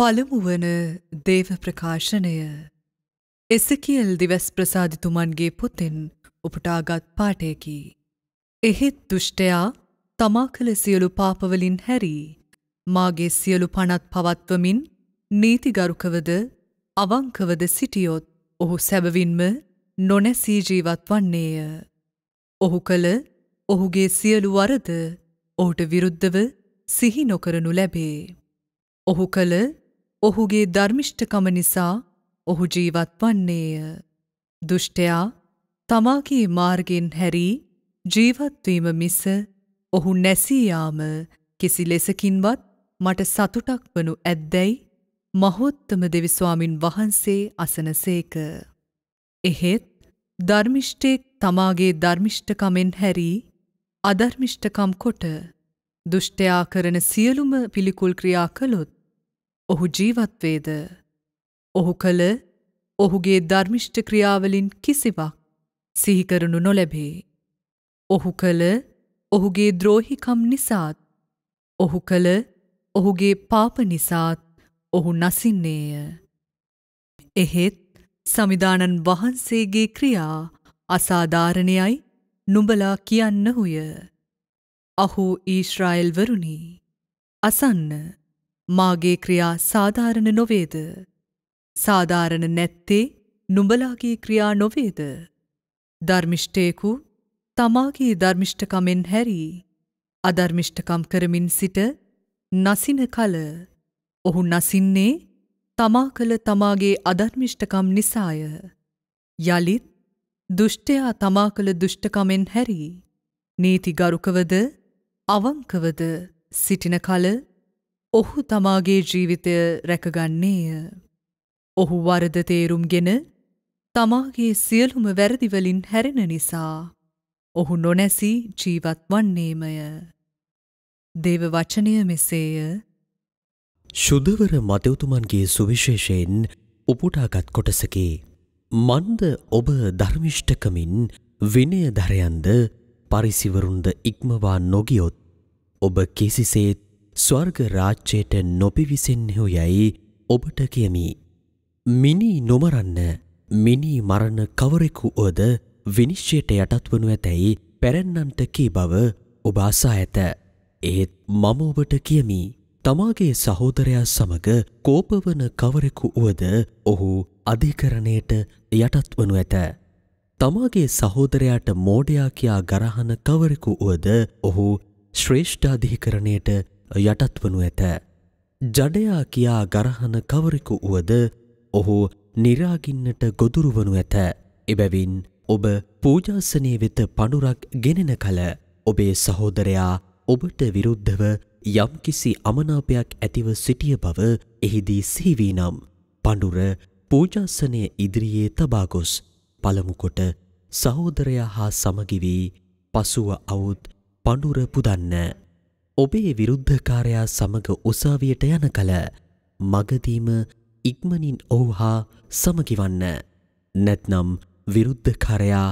පළමුුවන දේව ප්‍රකාශනය එසකියල් දිවැස් ප්‍රසාධිතුමන්ගේ පොතෙන් උපටාගත් පාටයකි. එහෙත් දුෘෂ්ටයා තමා කළ සියලු පාපවලින් හැරී මාගේ සියලු පනත් පවත්වමින් නීතිගරුකවද අවංකවද සිටියොත් ඔහු සැබවින්ම නොනැසී ජීවත් වන්නේය. ඔහු කළ ඔහුගේ සියලු වරද ඔහුට විරුද්ධව සිහි නොකරනු ලැබේ. ඔහු කළ ඔහුගේ ධර්මිෂ්ඨකම නිසා ඔහු ජීවත් වන්නේය. දුෂ්ටයා තමාගේ මාර්ගෙන් හැරී ජීවත්වීම මිස ඔහු නැසීයාම කිසි ලෙසකින්වත් මට සතුටක් වනු ඇද්දැයි මහොත්තම දෙවිස්වාමින් වහන්සේ අසනසේක. එහෙත් ධර්මිෂ්ටෙක් තමාගේ ධර්මිෂ්ඨකමෙන් හැරී අධර්මිෂ්ඨකම් කොට දුෂ්ටයා කරන සියලුම පිළිකුල් ක්‍රියා කළොත් ඔහු ජීවත්වේද ඔහු කළ ඔහුගේ ධර්මිෂ්ඨ ක්‍රියාවලින් කිසිවක් සිහිකරනු නොලැබේ. ඔහු කළ ඔහුගේ ද්‍රෝහිකම් නිසාත් ඔහු කළ ඔහුගේ පාප නිසාත් ඔහු නසින්නේය. එහෙත් සමිධානන් වහන්සේගේ ක්‍රියා අසාධාරණයයි නුඹලා කියන්න හුය. අහෝ ඊශ්‍රායිල්වරුණි අසන්න. මාගේ ක්‍රියා සාධාරණ නොවේද? සාධාරණ නැත්තේ නුඹලාගේ ක්‍රියා නොවේද? ධර්මිෂ්ඨයෙකු තමාගේ ධර්මිෂ්ඨකමෙන් හැරී අධර්මිෂ්ඨකම් කරමින් සිට නසින කල ඔහු නසින්නේ තමා කළ තමාගේ අධර්මිෂ්ඨකම් නිසාය. යළිත් දුෂ්ටයා තමා කළ දුෂ්ටකමෙන් හැරී නීතිගරුකවද අවංකවද සිටින කල ඔහු තමාගේ ජීවිතය රැකගන්නේය. ඔහු වරද තේරුම්ගෙන තමාගේ සියලුම වැරදිවලින් හැරෙන නිසා ඔහු නොනැසී ජීවත් වන්නේමය. දේව වචනය මෙසේය ශුදවර මතයුතුමන්ගේ සුවිශේෂයෙන් උපුටාගත් කොටසකි. මන්ද ඔබ ධර්මිෂ්ඨකමින් විනය දරයන්ද පරිසිවරුන්ද ඉක්මවා නොගියොත් ඔබ කිසිසේත් ස්වර්ග රාච්චයට නොපිවිසෙන්හෙෝ යැයි ඔබට කියමි. මිනී නොමරන්න මිනී මරණ කවරෙකු ඕද විනිශ්්‍යයට යටත්වනු ඇතැයි පැරැන්නන්ට කී බව ඔබාසා ඇත. ඒත් මම ඔබට කියමි තමාගේ සහෝදරයා සමග කෝපවන කවරෙකු වුවද ඔහු අධිකරණයට යටත්වනු ඇත. තමාගේ සහෝදරයාට මෝඩයා කියා ගරහන කවරෙකු වුවද ඔහු ශ්‍රේෂ්ඨාධිකරණයට යටත් වනු ඇත. ජඩයා කියා ගරහන කවරෙකු වුවද ඔහු නිරාගින්නට ගොදුරුවනු ඇත. එබැවින් ඔබ පූජාසනය වෙත පණුරක් ගෙනෙන කල ඔබේ සහෝදරයා ඔබට විරුද්ධව යම්කිසි අමනාපයක් ඇතිව සිටිය බව එහිදී සීවී නම් පඩුර පූජාසනය ඉදිරියේ තබාගොස් පළමුකොට සහෝදරයා හා සමගිවී පසුව අවුත් පඩුර පුදන්න. ඔබේ විරුද්ධකාරයා සමග උසාවියට යන කල මගදීම ඉක්මනින් ඔහු හා සමකිවන්න නැත්නම් විරුද්ධකාරයා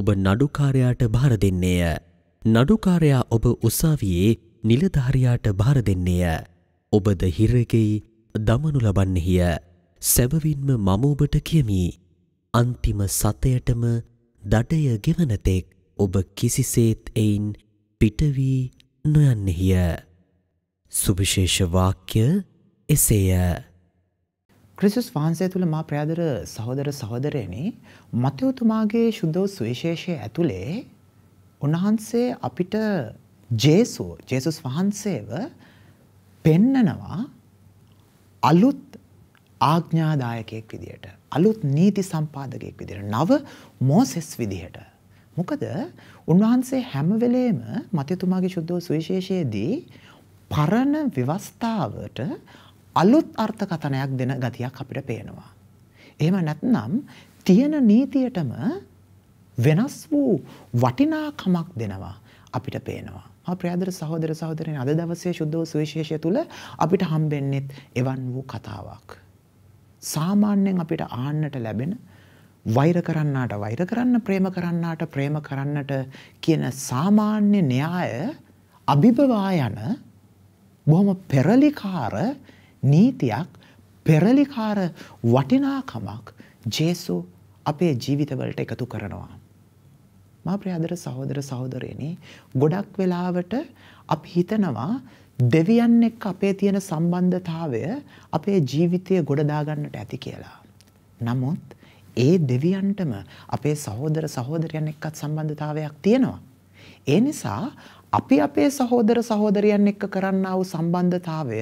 ඔබ නඩුකාරයාට භාර දෙන්නේය. නඩුකාරයා ඔබ උසාවියේ නිලධාරයාට භාර දෙන්නේය. ඔබද හිරගෙයි දමනු ලබන්නෙහිය. සැබවින්ම මම ඔබට කියමි. අන්තිම සතයටම දඩය ගෙවනතෙක් ඔබ කිසිසේත් එයින් පිටවී නොයන්නෙහිය. සුභිශේෂ වාක්‍ය එසේය. ක්‍රිසුස් වහන්සේ තුළ මා ප්‍රාදර සහෝදර සහෝදරයනි මතයුතුමාගේ ශුද්ධෝ සුවිශේෂය ඇතුළේ උන්වහන්සේ අපිට ජේසුව ජේසුස් වහන්සේව පෙන්නනවා අලුත් ආග්ඥාදායකයෙක් විදියට අලුත් නීති සම්පාදකයෙක් විදිට නව මෝසෙස් විදිහට මොකද උන්වහන්සේ හැම වෙලේම මතිතුමාගේ ශුද්ධෝ සුවිශේෂයේදී පරණ ව්‍යවස්ථාවට අලුත් අර්ථකථනයක් දෙන ගතියක් අපිට පේනවා. එහෙම නැත්නම් තියෙන නීතියටම වෙනස් වූ වටිනාකමක් දෙනවා අපිට පේනවා. ප්‍රාදර සහෝදර සහෝදරයන් අද දවසේ ශුද්ධෝ සුවිශේෂය තුළ අපිට හම්බෙන්නෙත් එවන් වූ කතාවක්. සාමාන්‍යයෙන් අපිට ආන්නට ලැබෙන වෛර කරන්නාට වෛර කරන්න ප්‍රේම කරන්නාට ප්‍රේම කරන්නට කියන සාමාන්‍ය න්‍යාය අභිභවා යන බොහොම පෙරලිකාර නීතියක් පෙරලිකාර වටිනාකමක් ජේසු අපේ ජීවිතවලට එකතු කරනවා. මා ප්‍රියදර සහෝදර සහෝදරයනි ගොඩක් වෙලාවට අපි හිතනවා දෙවියන් එක්ක අපේ තියෙන සම්බන්ධතාවය අපේ ජීවිතය ගොඩදාගන්නට ඇති කියලා. නමුත් ඒ දෙවියන්ටම අපේ සහෝදර සහෝදරයන් එක්කත් සම්බන්ධතාවයක් තියෙනවා. ඒ නිසා අපි අපේ සහෝදර සහෝදරයන් එක්ක කරන්නා වූ සම්බන්ධතාවය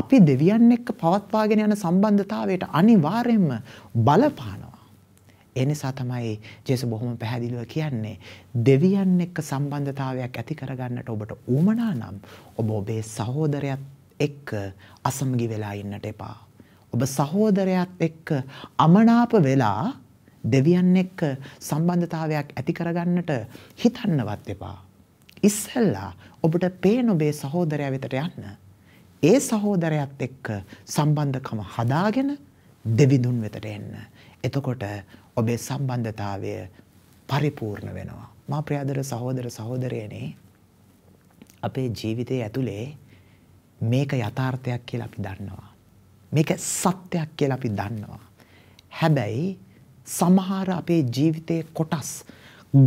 අපි දෙවියන් එක්ක පවත්වාගෙන යන සම්බන්ධතාවයට අනිවාර්යයෙන්ම බලපානවා. ඒ නිසා තමයි ජේසු බොහොම පැහැදිලිව කියන්නේ දෙවියන් එක්ක සම්බන්ධතාවයක් ඇති කරගන්නට ඔබට ඌමනා නම් ඔබ ඔබේ සහෝදරයත් එක්ක අසමගි වෙලා ඉන්නට එපා. ඔබ සහෝදරයත් එක්ක අමනාප වෙලා දෙවියන් එක්ක සම්බන්ධතාවයක් ඇති කරගන්නට හිතන්නවත් එපා. ඉස්සල්ලා ඔබට පේන ඔබේ සහෝදරයා වෙතට යන්න. ඒ සහෝදරයත් එක්ක සම්බන්ධකම හදාගෙන දෙවිඳුන් වෙතට එන්න. එතකොට ඔබේ සම්බන්ධතාවය පරිපූර්ණ වෙනවා. මා ප්‍රියදර සහෝදර සහෝදරයනේ අපේ ජීවිතයේ ඇතුලේ මේක යථාර්ථයක් කියලා අපි දන්නවා. මේක සත්‍යයක් කියලා අපි දන්නවා. හැබැයි සමහර අපේ ජීවිතයේ කොටස්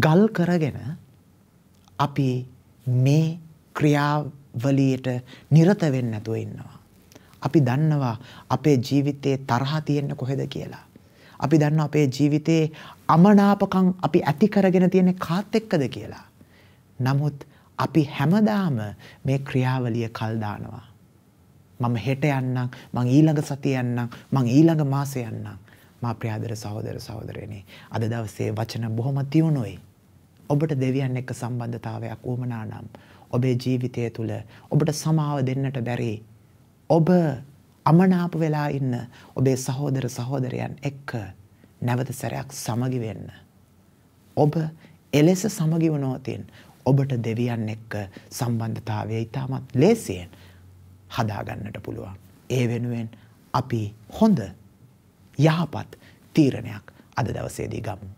ගල් කරගෙන අපි මේ ක්‍රියාවලියට නිරත වෙන්නේ නැතුව ඉන්නවා. අපි දන්නවා අපේ ජීවිතයේ තරහ තියෙන්නේ කොහෙද කියලා. අපි දන්නවා අපේ ජීවිතයේ අමනාපකම් අපි ඇති කරගෙන තියෙන කාත් එක්කද කියලා. නමුත් අපි හැමදාම මේ ක්‍රියාවලිය කල් දානවා. මම හෙට යන්නම් මං ඊළඟ සතිය යන්නම් මං ඊළඟ මාසේ යන්නම් මා ප්‍රියාදර සහෝදර සහෝදරයනි අද දවසේ වචන බොහොම තියුණුයි ඔබට දෙවියන් එක්ක සම්බන්ධතාවයක් වුමනා නම් ඔබේ ජීවිතය තුළ ඔබට සමාව දෙන්නට බැරි ඔබ අමනාප වෙලා ඉන්න ඔබේ සහෝදර සහෝදරයන් එක්ක නැවත සැරයක් සමගි වෙන්න ඔබ එලෙස සමගි වුණොතින් ඔබට දෙවියන් එක්ක සම්බන්ධතාවය ඉතාමත් ලේසියෙන් හදාගන්නට පුළුවන්. ඒ වෙනුවෙන් අපි හොඳ යහපත් තීරණයක් අද දවසේදී ගමු.